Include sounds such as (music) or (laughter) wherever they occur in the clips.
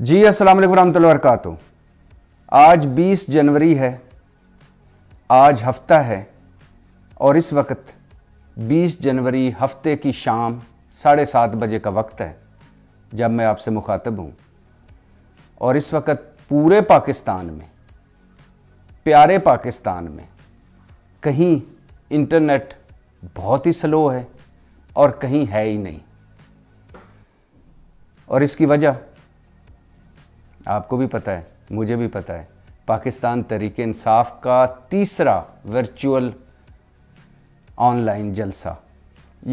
जी अस्सलाम वालेकुम रहमतुल्लाहि आज 20 जनवरी है आज हफ्ता है और इस वक्त 20 जनवरी हफ्ते की शाम साढ़े सात बजे का वक्त है जब मैं आपसे मुखातब हूँ और इस वक्त पूरे पाकिस्तान में प्यारे पाकिस्तान में कहीं इंटरनेट बहुत ही स्लो है और कहीं है ही नहीं और इसकी वजह आपको भी पता है मुझे भी पता है पाकिस्तान तरीके इंसाफ का तीसरा वर्चुअल ऑनलाइन जलसा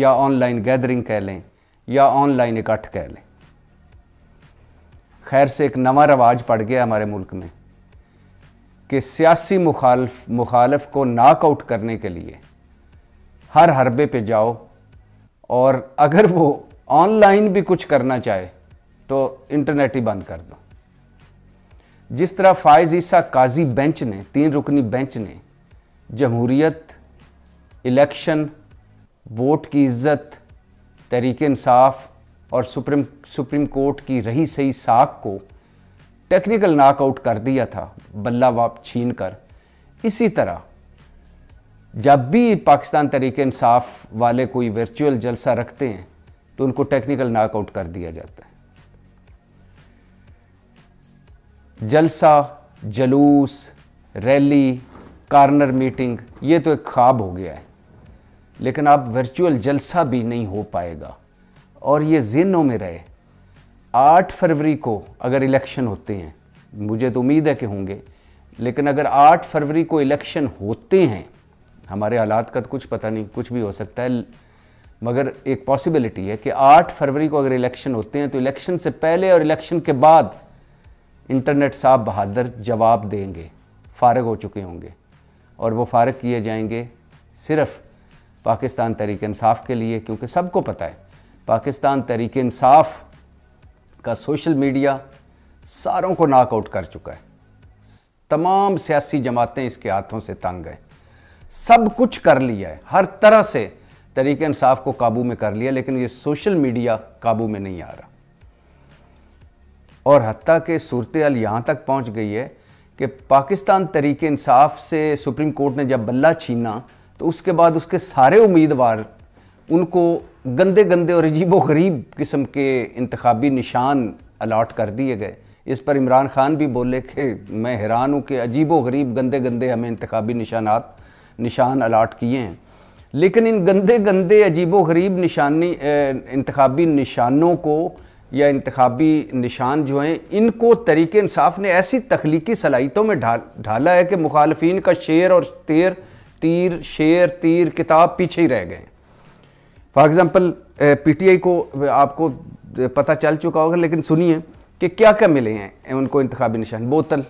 या ऑनलाइन गैदरिंग कह लें या ऑनलाइन इकट्ठ कह लें खैर से एक नवा रवाज पड़ गया हमारे मुल्क में कि सियासी मुखालफ मुखालफ को नाकआउट करने के लिए हर हरबे पे जाओ और अगर वो ऑनलाइन भी कुछ करना चाहे तो इंटरनेट ही बंद कर दो जिस तरह फायज़ ईसा काजी बेंच ने तीन रुकनी बेंच ने जमहूरीत इलेक्शन वोट की इज्जत तहरीक इंसाफ और सुप्रीम सुप्रीम कोर्ट की रही सही साख को टेक्निकल नॉकआउट कर दिया था बल्ला वाप छीन कर इसी तरह जब भी पाकिस्तान तरीके इंसाफ वाले कोई वर्चुअल जलसा रखते हैं तो उनको टेक्निकल नॉकआउट कर दिया जाता है जलसा जलूस रैली कार्नर मीटिंग ये तो एक ख्वाब हो गया है लेकिन आप वर्चुअल जलसा भी नहीं हो पाएगा और ये जिनों में रहे आठ फरवरी को अगर इलेक्शन होते हैं मुझे तो उम्मीद है कि होंगे लेकिन अगर आठ फरवरी को इलेक्शन होते हैं हमारे हालात का तो कुछ पता नहीं कुछ भी हो सकता है मगर एक पॉसिबिलिटी है कि आठ फरवरी को अगर इलेक्शन होते हैं तो इलेक्शन से पहले और इलेक्शन के बाद इंटरनेट साहब बहादुर जवाब देंगे फारग हो चुके होंगे और वो फारग किए जाएंगे सिर्फ पाकिस्तान तहरीक इंसाफ के लिए क्योंकि सबको पता है पाकिस्तान तहरीक इंसाफ का सोशल मीडिया सारों को नाकआउट कर चुका है तमाम सियासी जमातें इसके हाथों से तंग हैं सब कुछ कर लिया है हर तरह से तरीके इंसाफ को काबू में कर लिया लेकिन ये सोशल मीडिया काबू में नहीं आ रहा और हती के सूरत हाल यहाँ तक पहुँच गई है कि पाकिस्तान तरीके इंसाफ से सुप्रीम कोर्ट ने जब बल्ला छीना तो उसके बाद उसके सारे उम्मीदवार उनको गंदे गंदे और अजीब गरीब किस्म के इंतबी निशान अलाट कर दिए गए इस पर इमरान खान भी बोले कि मैं हैरान हूँ कि अजीब गरीब गंदे गंदे हमें इंतबी निशानात निशान अलाट किए हैं लेकिन इन गंदे गंदे अजीब गरीब निशानी इंतबी निशानों को या इंतबी निशान जो हैं इनको तरीके इंसाफ ने ऐसी तख्लीकी सलाहितों में ढाल ढाला है कि मुखालफी का शेर और तेर तीर शेर तीर किताब पीछे ही रह गए for example P T I को आपको पता चल चुका होगा लेकिन सुनिए कि क्या क्या मिले हैं उनको इंतबी निशान बोतल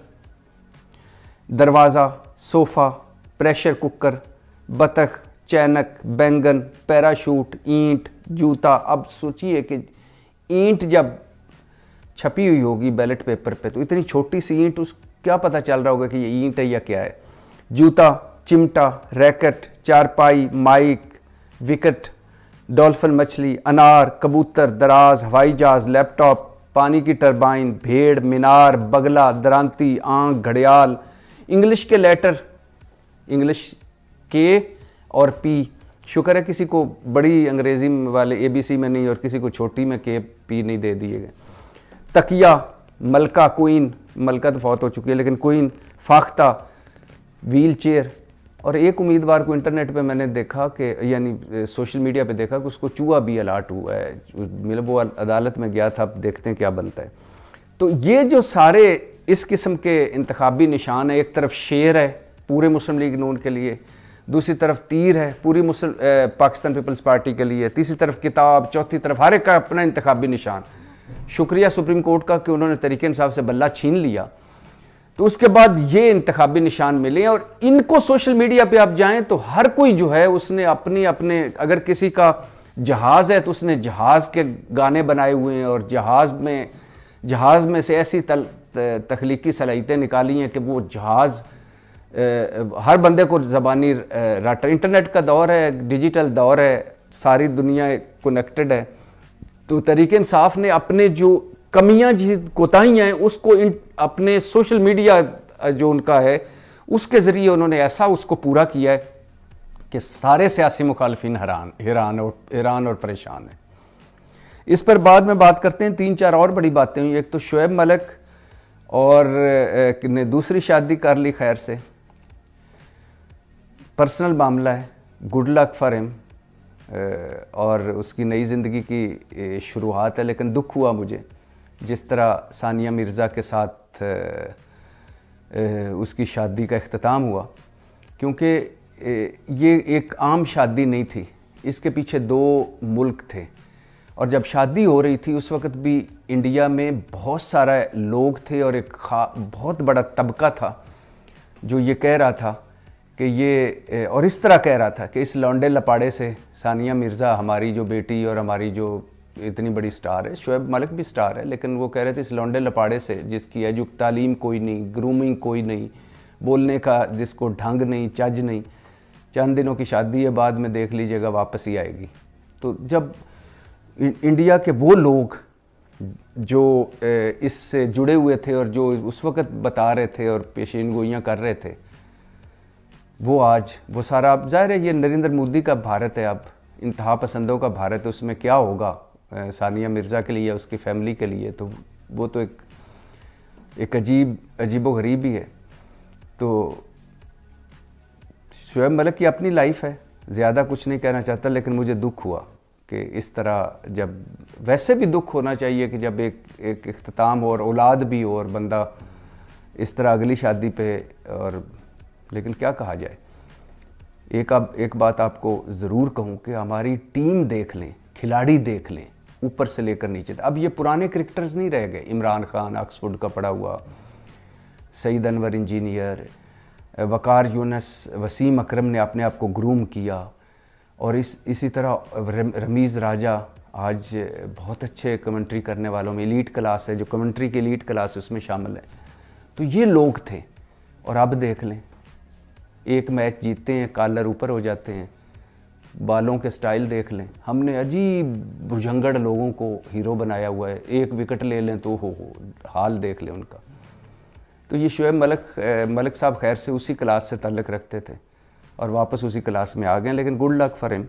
दरवाज़ा सोफ़ा प्रेशर कुकर बतख चैनक बैंगन पैराशूट ईंट जूता अब सोचिए कि ईंट जब छपी हुई होगी बैलेट पेपर पे तो इतनी छोटी सी ईंट उस क्या पता चल रहा होगा कि ये ईंट है या क्या है जूता चिमटा रैकेट चारपाई माइक विकेट डॉल्फिन मछली अनार कबूतर दराज हवाई जहाज लैपटॉप पानी की टरबाइन भेड़ मीनार बगला दरांती आंख घड़ियाल इंग्लिश के लेटर इंग्लिश के और पी शुक्र है किसी को बड़ी अंग्रेज़ी वाले ए बी सी में नहीं और किसी को छोटी में के पी नहीं दे दिए गए तकिया मलका कोइन मलका तो फौत हो चुकी है लेकिन कोइन फाख्ता व्हील चेयर और एक उम्मीदवार को इंटरनेट पे मैंने देखा कि यानी सोशल मीडिया पे देखा कि उसको चूहा भी अलाट हुआ है मतलब वो अदालत में गया था देखते हैं क्या बनता है तो ये जो सारे इस किस्म के इंतबी निशान है एक तरफ शेर है पूरे मुस्लिम लीग नून के लिए दूसरी तरफ तीर है पूरी मुसल पाकिस्तान पीपल्स पार्टी के लिए तीसरी तरफ किताब चौथी तरफ हर एक का अपना इंतबी निशान शुक्रिया सुप्रीम कोर्ट का कि उन्होंने तरीके साहब से बल्ला छीन लिया तो उसके बाद ये इंतबी निशान मिले और इनको सोशल मीडिया पे आप जाएं तो हर कोई जो है उसने अपनी अपने अगर किसी का जहाज़ है तो उसने जहाज़ के गाने बनाए हुए हैं और जहाज़ में जहाज़ में से ऐसी तल तखलीकी सलाहितें निकाली हैं कि वो जहाज़ हर बंदे को ज़बानी रट इंटरनेट का दौर है डिजिटल दौर है सारी दुनिया कनेक्टेड है तो तरीके इंसाफ ने अपने जो कमियां जी कोताहियाँ हैं उसको इन, अपने सोशल मीडिया जो उनका है उसके ज़रिए उन्होंने ऐसा उसको पूरा किया है कि सारे सियासी मुखालफन हैरान हैरान और हैरान और परेशान हैं इस पर बाद में बात करते हैं तीन चार और बड़ी बातें हुई एक तो शुएब मलिक और ने दूसरी शादी कर ली खैर से पर्सनल मामला है गुड लक फॉर हिम और उसकी नई ज़िंदगी की शुरुआत है लेकिन दुख हुआ मुझे जिस तरह सानिया मिर्ज़ा के साथ उसकी शादी का अख्ताम हुआ क्योंकि ये एक आम शादी नहीं थी इसके पीछे दो मुल्क थे और जब शादी हो रही थी उस वक्त भी इंडिया में बहुत सारा लोग थे और एक खा बहुत बड़ा तबका था जो ये कह रहा था कि ये और इस तरह कह रहा था कि इस लौंडे लपाड़े से सानिया मिर्ज़ा हमारी जो बेटी और हमारी जो इतनी बड़ी स्टार है शोएब मलिक भी स्टार है लेकिन वो कह रहे थे इस लौंडे लपाड़े से जिसकी एजुक तालीम कोई नहीं ग्रूमिंग कोई नहीं बोलने का जिसको ढंग नहीं चज नहीं चंद दिनों की शादी है बाद में देख लीजिएगा वापस ही आएगी तो जब इंडिया के वो लोग जो इससे जुड़े हुए थे और जो उस वक़्त बता रहे थे और पेशेंगोइयाँ कर रहे थे वो आज वो सारा अब जाहिर है ये नरेंद्र मोदी का भारत है अब इंतहा पसंदों का भारत उसमें क्या होगा सानिया मिर्ज़ा के लिए उसकी फैमिली के लिए तो वो तो एक एक अजीब अजीब गरीब ही है तो शुएब मलिक की अपनी लाइफ है ज़्यादा कुछ नहीं कहना चाहता लेकिन मुझे दुख हुआ कि इस तरह जब वैसे भी दुख होना चाहिए कि जब एक एक अख्ताम हो और औलाद भी हो और बंदा इस तरह अगली शादी पे और लेकिन क्या कहा जाए एक अब एक बात आपको ज़रूर कहूँ कि हमारी टीम देख लें खिलाड़ी देख लें ऊपर से लेकर नीचे अब ये पुराने क्रिकेटर्स नहीं रह गए इमरान खान ऑक्सफोर्ड का पड़ा हुआ सईद अनवर इंजीनियर वकार यूनस वसीम अकरम ने अपने आप को ग्रूम किया और इस इसी तरह रमीज़ राजा आज बहुत अच्छे कमेंट्री करने वालों में लीड क्लास है जो कमेंट्री की लीड क्लास है उसमें शामिल है तो ये लोग थे और अब देख लें एक मैच जीतते हैं कॉलर ऊपर हो जाते हैं बालों के स्टाइल देख लें हमने अजीब भुजंगड़ लोगों को हीरो बनाया हुआ है एक विकेट ले लें तो हो हो हाल देख लें उनका तो ये शुएब मलक मलिक साहब खैर से उसी क्लास से तल्लक रखते थे और वापस उसी क्लास में आ गए लेकिन गुड लक फॉर हिम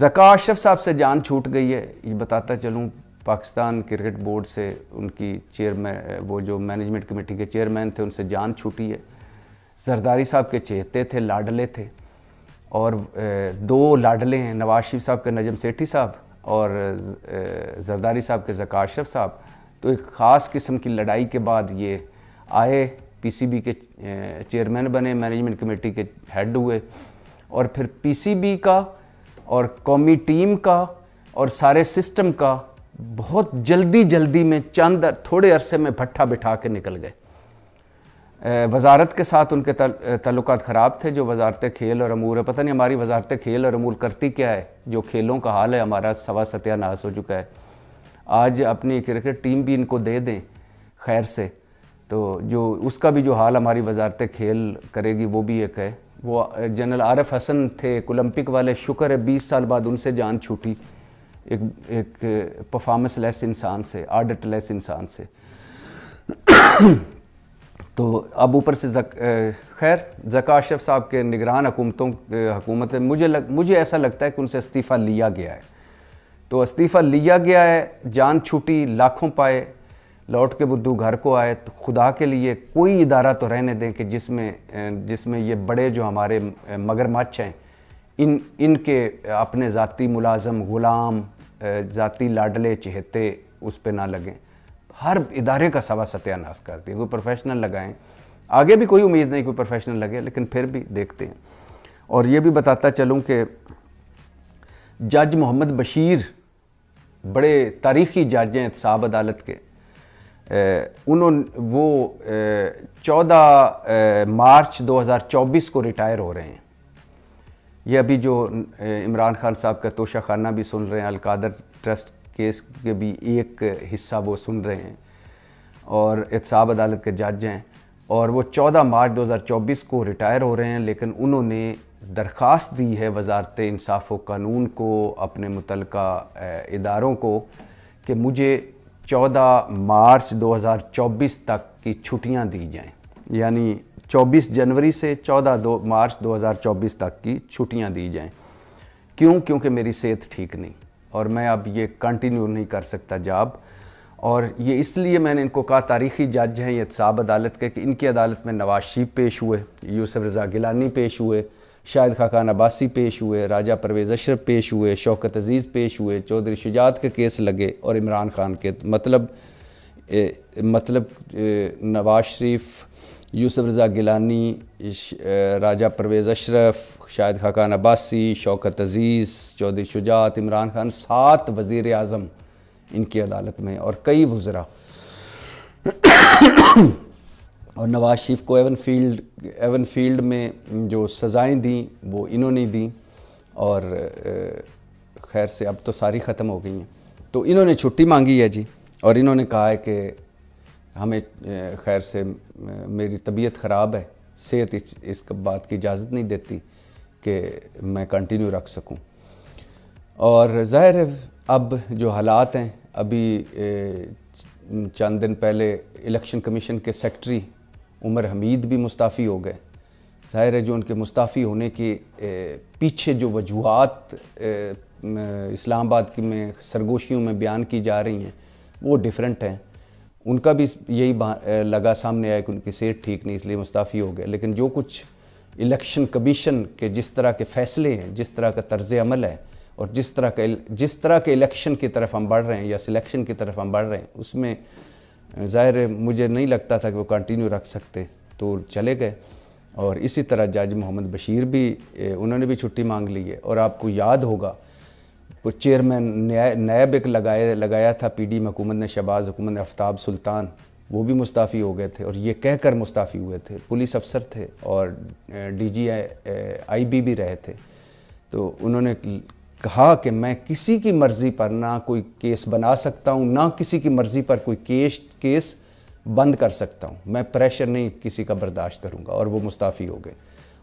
जका अशरफ साहब से जान छूट गई है ये बताता चलूँ पाकिस्तान क्रिकेट बोर्ड से उनकी चेयरमैन वो जो मैनेजमेंट कमेटी के चेयरमैन थे उनसे जान छूटी है जरदारी साहब के चेहते थे लाडले थे और दो लाडले हैं नवाज शरीफ साहब के नजम सेठी साहब और जरदारी साहब के जक़ा साहब तो एक ख़ास किस्म की लड़ाई के बाद ये आए पीसीबी के चेयरमैन बने मैनेजमेंट कमेटी के हेड हुए और फिर पीसीबी का और कौमी टीम का और सारे सिस्टम का बहुत जल्दी जल्दी में चंद थोड़े अरसे में भट्ठा बिठा के निकल गए वजारत के साथ उनके तल्लुक ख़राब थे जो वजारत खेल और अमूर है पता नहीं हमारी वजारत खेल और अमूर करती क्या है जो खेलों का हाल है हमारा सवा सत्यानाश हो चुका है आज अपनी क्रिकेट टीम भी इनको दे दें खैर से तो जो उसका भी जो हाल हमारी वजारत खेल करेगी वो भी एक है वो जनरल आरफ हसन थे एक ओलंपिक वाले शुक्र है बीस साल बाद उनसे जान छूटी एक एक परफॉर्मेंस लेस इंसान से आर्डट लेस इंसान से तो अब ऊपर से जक, खैर जका अशरफ साहब के निगरान हुकूमतों हुकूमत मुझे लग, मुझे ऐसा लगता है कि उनसे इस्तीफ़ा लिया गया है तो इस्तीफ़ा लिया गया है जान छूटी लाखों पाए लौट के बुद्धू घर को आए तो खुदा के लिए कोई इदारा तो रहने दें कि जिसमें जिसमें ये बड़े जो हमारे मगरमच्छ हैं इन इनके अपने ज़ाती मुलाजम ग़ुलाम ज़ाती लाडले चहेते उस पर ना लगें हर इदारे का सवा सत्यानाश कर दिया कोई प्रोफेशनल लगाएं आगे भी कोई उम्मीद नहीं कोई प्रोफेशनल लगे लेकिन फिर भी देखते हैं और ये भी बताता चलूँ कि जज मोहम्मद बशीर बड़े तारीखी जज हैं साब अदालत के उन्होंने वो चौदह मार्च 2024 को रिटायर हो रहे हैं ये अभी जो इमरान खान साहब का तोशा खाना भी सुन रहे हैं अलकादर ट्रस्ट केस के भी एक हिस्सा वो सुन रहे हैं और एहसाब अदालत के जज हैं और वो 14 मार्च 2024 को रिटायर हो रहे हैं लेकिन उन्होंने दरख्वास्त दी है वजारत इंसाफ व कानून को अपने मुतल इदारों को कि मुझे 14 मार्च 2024 तक की छुट्टियां दी जाएं यानी 24 जनवरी से 14 दो मार्च 2024 तक की छुट्टियां दी जाएं क्यों क्योंकि मेरी सेहत ठीक नहीं और मैं अब ये कंटिन्यू नहीं कर सकता जाब और ये इसलिए मैंने इनको कहा तारीखी जज हैं ये साब अदालत के कि इनकी अदालत में नवाज शरीफ पेश हुए यूसुफ रज़ा गिलानी पेश हुए शाहिद खाकान अब्बासी पेश हुए राजा परवेज़ अशरफ पेश हुए शौकत अजीज़ पेश हुए चौधरी शुजात के केस लगे और इमरान खान के मतलब ए, मतलब नवाज शरीफ यूसुफ रज़ा गिलानी राजा परवेज़ अशरफ शाहिद खाकान अब्बासी शौकत अज़ीज़ चौधरी शुजात इमरान खान सात वज़ी अजम इनकी अदालत में और कई वज़रा और नवाज शरीफ को एवन फील्ड एवन फील्ड में जो सज़ाएँ दी वो इन्होंने दी और खैर से अब तो सारी ख़त्म हो गई हैं तो इन्होंने छुट्टी मांगी है जी और इन्होंने कहा है कि हमें खैर से मेरी तबीयत ख़राब है सेहत इस, इस बात की इजाज़त नहीं देती कि मैं कंटिन्यू रख सकूं और ज़ाहिर है अब जो हालात हैं अभी चंद दिन पहले इलेक्शन कमीशन के सेक्रटरी उमर हमीद भी मुस्ताफ़ी हो गए ज़ाहिर है जो उनके मुस्ताफ़ी होने के पीछे जो वजूहत इस्लामाबाद की में सरगोशियों में बयान की जा रही हैं वो डिफरेंट हैं उनका भी यही लगा सामने आया कि उनकी सेहत ठीक नहीं इसलिए मुस्ताफ़ी हो गए लेकिन जो कुछ इलेक्शन कमीशन के जिस तरह के फैसले हैं जिस तरह का तर्ज अमल है और जिस तरह का जिस तरह के इलेक्शन की तरफ हम बढ़ रहे हैं या सिलेक्शन की तरफ हम बढ़ रहे हैं उसमें ज़ाहिर मुझे नहीं लगता था कि वो कंटिन्यू रख सकते तो चले गए और इसी तरह जज मोहम्मद बशीर भी उन्होंने भी छुट्टी मांग ली है और आपको याद होगा वो चेयरमैन नायब एक लगाए लगाया था पी डी हुकूमत ने शहबाज हुकूमत ने आफ्ताब सुल्तान वो भी मुस्ताफ़ी हो गए थे और ये कहकर मुस्ताफ़ी हुए थे पुलिस अफसर थे और डी जी आई बी भी रहे थे तो उन्होंने कहा कि मैं किसी की मर्ज़ी पर ना कोई केस बना सकता हूँ ना किसी की मर्ज़ी पर कोई केस केस बंद कर सकता हूँ मैं प्रेशर नहीं किसी का बर्दाश्त करूँगा और वो मुस्ताफ़ी हो गए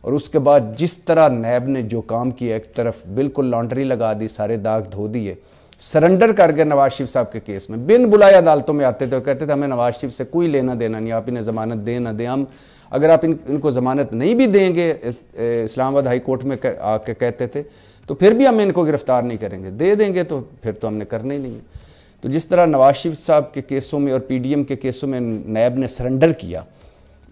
और उसके बाद जिस तरह नैब ने जो काम किया एक तरफ बिल्कुल लॉन्ड्री लगा दी सारे दाग धो दिए सरेंडर कर गए नवाज शरीफ साहब के केस में बिन बुलाए अदालतों में आते थे और कहते थे हमें नवाज शरीफ से कोई लेना देना नहीं आप इन्हें ज़मानत दें ना दें हम अगर आप इन इनको ज़मानत नहीं भी देंगे इस्लामाबाद हाई कोर्ट में आके कहते थे तो फिर भी हम इनको गिरफ्तार नहीं करेंगे दे देंगे तो फिर तो हमने करना ही नहीं है तो जिस तरह नवाज शरीफ साहब के केसों में और एम के केसों में नैब ने सरेंडर किया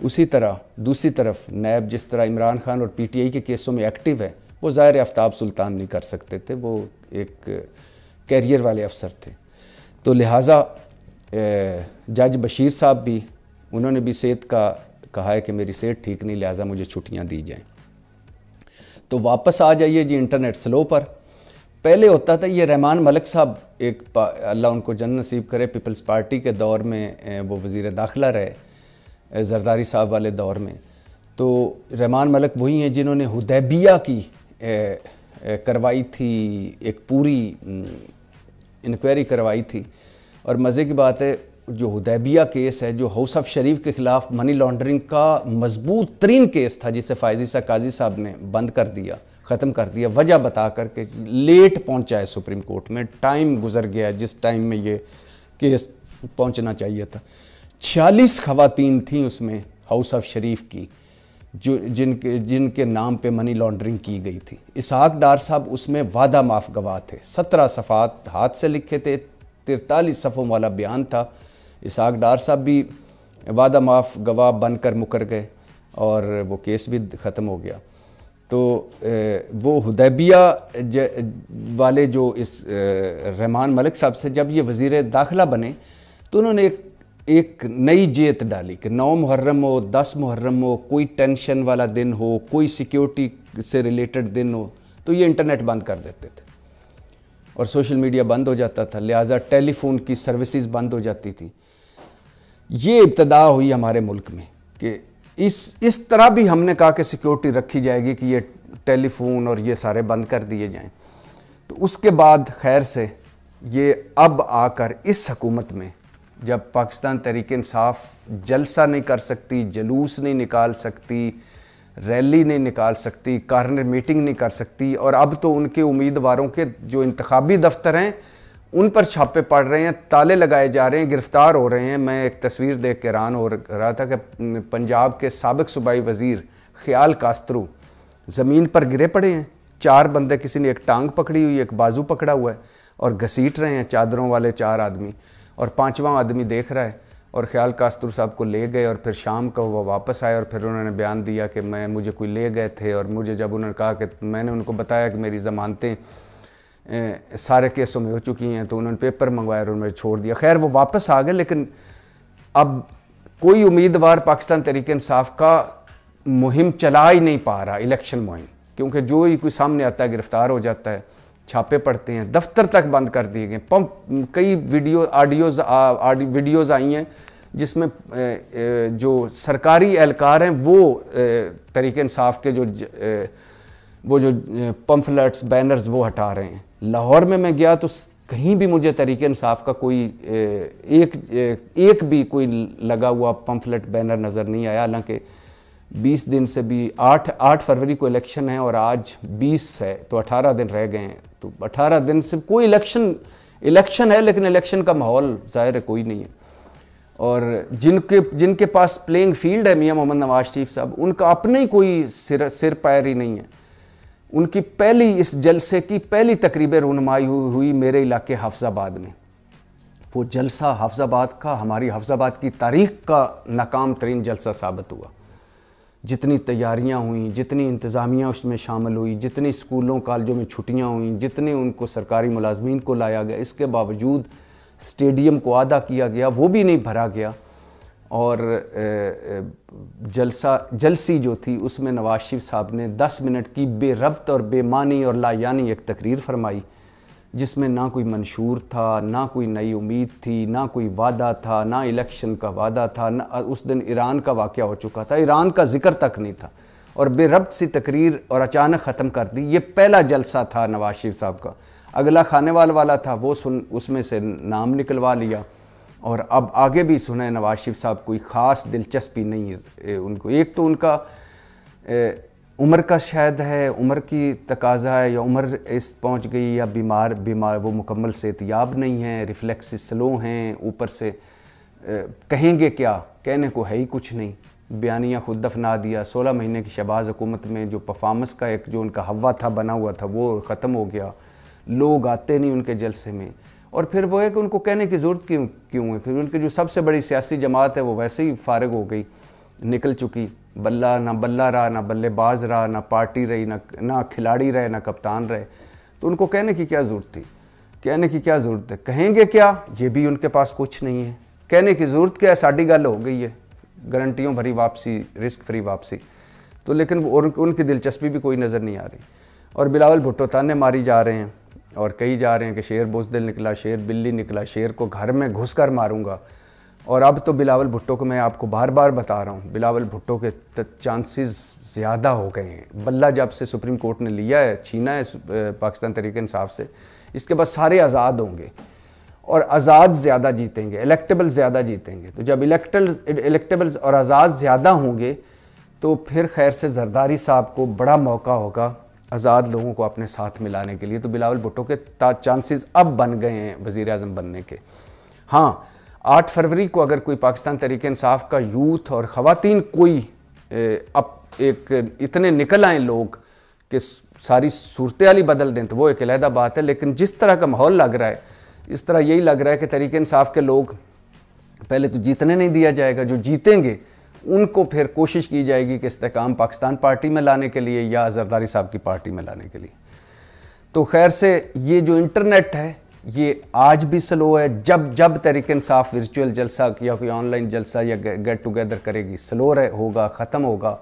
उसी तरह दूसरी तरफ नैब जिस तरह इमरान खान और पीटीआई के केसों में एक्टिव है वो ज़ाहिर आफ्ताब सुल्तान नहीं कर सकते थे वो एक कैरियर वाले अफसर थे तो लिहाजा जज बशीर साहब भी उन्होंने भी सेहत का कहा है कि मेरी सेहत ठीक नहीं लिहाजा मुझे छुट्टियाँ दी जाएँ तो वापस आ जाइए जी इंटरनेट स्लो पर पहले होता था ये रहमान मलिक साहब एक अल्लाह उनको जन नसीब करे पीपल्स पार्टी के दौर में वो वज़ी दाखिला रहे जरदारी साहब वाले दौर में तो रहमान मलक वही हैं जिन्होंने हुदैबिया की करवाई थी एक पूरी इंक्वायरी करवाई थी और मज़े की बात है जो हदैबिया केस है जो हाउस ऑफ शरीफ के ख़िलाफ़ मनी लॉन्ड्रिंग का मजबूत तरीन केस था जिसे फायजी सा काजी साहब ने बंद कर दिया ख़त्म कर दिया वजह बता करके लेट पहुँचा है सुप्रीम कोर्ट में टाइम गुजर गया जिस टाइम में ये केस पहुँचना चाहिए था छियालीस खवतिन थी उसमें हाउस ऑफ शरीफ की जो जिनके जिनके नाम पे मनी लॉन्ड्रिंग की गई थी इसहाक डार साहब उसमें वादा माफ गवाह थे सत्रह सफ़ात हाथ से लिखे थे तिरतालीस सफ़ों वाला बयान था इसहाक डार साहब भी वादा माफ गवाह बनकर मुकर गए और वो केस भी ख़त्म हो गया तो वो हदैबिया वाले जो इस रहमान मलिक साहब से जब ये वज़ी दाखिला बने तो उन्होंने एक एक नई जेत डाली कि नौ मुहर्रम हो दस मुहर्रम हो कोई टेंशन वाला दिन हो कोई सिक्योरिटी से रिलेटेड दिन हो तो ये इंटरनेट बंद कर देते थे और सोशल मीडिया बंद हो जाता था लिहाजा टेलीफोन की सर्विसेज बंद हो जाती थी ये इब्तदा हुई हमारे मुल्क में कि इस इस तरह भी हमने कहा कि सिक्योरिटी रखी जाएगी कि ये टेलीफोन और ये सारे बंद कर दिए जाएं तो उसके बाद खैर से ये अब आकर इस हकूमत में जब पाकिस्तान तहरीक इंसाफ जलसा नहीं कर सकती जलूस नहीं निकाल सकती रैली नहीं निकाल सकती कारनर मीटिंग नहीं कर सकती और अब तो उनके उम्मीदवारों के जो इंतबी दफ्तर हैं उन पर छापे पड़ रहे हैं ताले लगाए जा रहे हैं गिरफ्तार हो रहे हैं मैं एक तस्वीर देख के हैरान हो रहा था कि पंजाब के सबक सूबाई वज़ीर ख्याल कास्तरू ज़मीन पर गिरे पड़े हैं चार बंदे किसी ने एक टांग पकड़ी हुई एक बाजू पकड़ा हुआ है और घसीट रहे हैं चादरों वाले चार आदमी और पाँचवा आदमी देख रहा है और ख्याल कास्तूर साहब को ले गए और फिर शाम को वह वापस आए और फिर उन्होंने बयान दिया कि मैं मुझे कोई ले गए थे और मुझे जब उन्होंने कहा कि मैंने उनको बताया कि मेरी ज़मानतें सारे केसों में हो चुकी हैं तो उन्होंने पेपर मंगवाया और उन्होंने छोड़ दिया खैर वो वापस आ गए लेकिन अब कोई उम्मीदवार पाकिस्तान तरीके इंसाफ का मुहिम चला ही नहीं पा रहा इलेक्शन मुहिम क्योंकि जो ही कोई सामने आता है गिरफ्तार हो जाता है छापे पड़ते हैं दफ्तर तक बंद कर दिए गए पंप कई वीडियो ऑडियोज वीडियोज़ आई हैं जिसमें जो सरकारी एहलकार हैं वो तरीके इंसाफ के जो वो जो पम्फलेट्स बैनर्स वो हटा रहे हैं लाहौर में मैं गया तो कहीं भी मुझे तरीके इंसाफ का कोई एक एक भी कोई लगा हुआ पम्फलेट बैनर नज़र नहीं आया हालांकि बीस दिन से भी आठ आठ फरवरी को इलेक्शन है और आज बीस है तो अठारह दिन रह गए हैं तो अठारह दिन से कोई इलेक्शन इलेक्शन है लेकिन इलेक्शन का माहौल ज़ाहिर है कोई नहीं है और जिनके जिनके पास प्लेइंग फील्ड है मियाँ मोहम्मद नवाज शरीफ साहब उनका अपने ही कोई सिर सिर पैर ही नहीं है उनकी पहली इस जलसे की पहली तकरीब रनुमाई हुई, हुई मेरे इलाके हाफजाबाद में वो जलसा हाफजाबाद का हमारी हाफजाबाद की तारीख का नाकाम तरीन जलसा साबित हुआ जितनी तैयारियां हुई जितनी इंतज़ामिया उसमें शामिल हुई जितनी स्कूलों कॉलेजों में छुट्टियां हुई जितने उनको सरकारी मुलाजमीन को लाया गया इसके बावजूद स्टेडियम को आदा किया गया वो भी नहीं भरा गया और जलसा जलसी जो थी उसमें नवाज शरीफ साहब ने 10 मिनट की बेरबत और बेमानी और लायानी एक तकरीर फरमाई जिसमें ना कोई मंशूर था ना कोई नई उम्मीद थी ना कोई वादा था ना इलेक्शन का वादा था ना उस दिन ईरान का वाक़ हो चुका था ईरान का जिक्र तक नहीं था और बेरब्त सी तकरीर और अचानक ख़त्म कर दी ये पहला जलसा था नवाज शरीफ साहब का अगला खाने वाल वाला था वो सुन उसमें से नाम निकलवा लिया और अब आगे भी सुने नवाज शरीफ साहब कोई ख़ास दिलचस्पी नहीं है उनको एक तो उनका ए, उम्र का शायद है उम्र की तकाजा है या उम्र इस पहुंच गई या बीमार बीमार वो मुकम्मल सेहतियाब नहीं है रिफ्लेक्स स्लो हैं ऊपर से आ, कहेंगे क्या कहने को है ही कुछ नहीं बयानिया खुद दफना दिया सोलह महीने की शबाज हुकूमत में जो परफार्मेंस का एक जो उनका हवा था बना हुआ था वो ख़त्म हो गया लोग आते नहीं उनके जलसे में और फिर वो है कि उनको कहने की ज़रूरत क्यों क्यों है फिर उनकी जो सबसे बड़ी सियासी जमात है वो वैसे ही फारग हो गई निकल चुकी बल्ला ना बल्ला रहा ना बल्लेबाज रहा ना पार्टी रही ना ना खिलाड़ी रहे ना कप्तान रहे तो उनको कहने की क्या ज़रूरत थी कहने की क्या ज़रूरत है कहेंगे क्या ये भी उनके पास कुछ नहीं है कहने की ज़रूरत क्या है साड़ी गल हो गई है गारंटियों भरी वापसी रिस्क फ्री वापसी तो लेकिन और उनकी दिलचस्पी भी कोई नज़र नहीं आ रही और बिलावल भुट्टो ताने मारी जा रहे हैं और कही जा रहे हैं कि शेर बुजदिल निकला शेर बिल्ली निकला शेर को घर में घुस कर मारूंगा और अब तो बिलावल भुट्टो को मैं आपको बार बार बता रहा हूँ बिलावल भुट्टो के चांसेस ज़्यादा हो गए हैं बल्ला जब से सुप्रीम कोर्ट ने लिया है छीना है पाकिस्तान तरीके इंसाफ से इसके बाद सारे आज़ाद होंगे और आज़ाद ज़्यादा जीतेंगे इलेक्टेबल ज़्यादा जीतेंगे तो जब इलेक्टल इलेक्टेबल्स और आज़ाद ज़्यादा होंगे तो फिर खैर से जरदारी साहब को बड़ा मौका होगा आज़ाद लोगों को अपने साथ मिलाने के लिए तो बिलावल भुट्टो के चांसेस अब बन गए हैं वज़ी अजम बनने के हाँ आठ फरवरी को अगर कोई पाकिस्तान तरीके इंसाफ का यूथ और ख़वान कोई अब एक इतने निकल आए लोग कि सारी सूरत आली बदल दें तो वो एक अलहदा बात है लेकिन जिस तरह का माहौल लग रहा है इस तरह यही लग रहा है कि तरीके इंसाफ के लोग पहले तो जीतने नहीं दिया जाएगा जो जीतेंगे उनको फिर कोशिश की जाएगी कि इसकाम पाकिस्तान पार्टी में लाने के लिए या जरदारी साहब की पार्टी में लाने के लिए तो खैर से ये जो इंटरनेट है ये आज भी स्लो है जब जब तरीके इंसाफ वर्चुअल जलसा या कोई ऑनलाइन जलसा या गेट टुगेदर करेगी स्लो रहे होगा ख़त्म होगा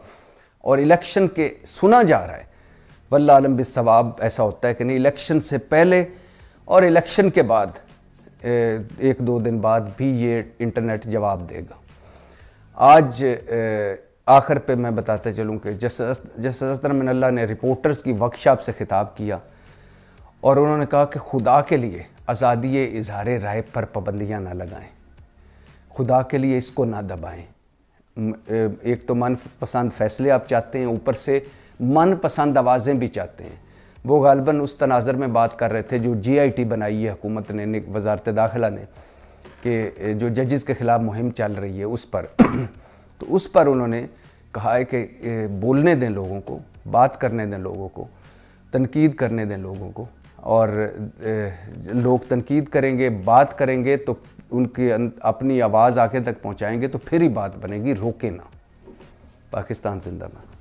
और इलेक्शन के सुना जा रहा है वल्ला आलम सवाब ऐसा होता है कि नहीं इलेक्शन से पहले और इलेक्शन के बाद एक दो दिन बाद भी ये इंटरनेट जवाब देगा आज आखिर पे मैं बताते चलूँ कि जस मिनल्ला ने रिपोर्टर्स की वर्कशॉप से खिताब किया और उन्होंने कहा कि खुदा के लिए आज़ादी इजहार राय पर पाबंदियाँ ना लगाएं खुदा के लिए इसको ना दबाएं एक तो मन पसंद फैसले आप चाहते हैं ऊपर से मन पसंद आवाज़ें भी चाहते हैं वो गालबन उस तनाजर में बात कर रहे थे जो जी आई टी बनाई है हुकूमत ने वजारत दाखिला ने कि जो जजेस के ख़िलाफ़ मुहिम चल रही है उस पर (clears throat) तो उस पर उन्होंने कहा है कि बोलने दें लोगों को बात करने दें लोगों को तनकीद करने दें लोगों को और लोग तनकीद करेंगे बात करेंगे तो उनकी अं, अपनी आवाज़ आगे तक पहुंचाएंगे तो फिर ही बात बनेगी रोके ना पाकिस्तान जिंदा में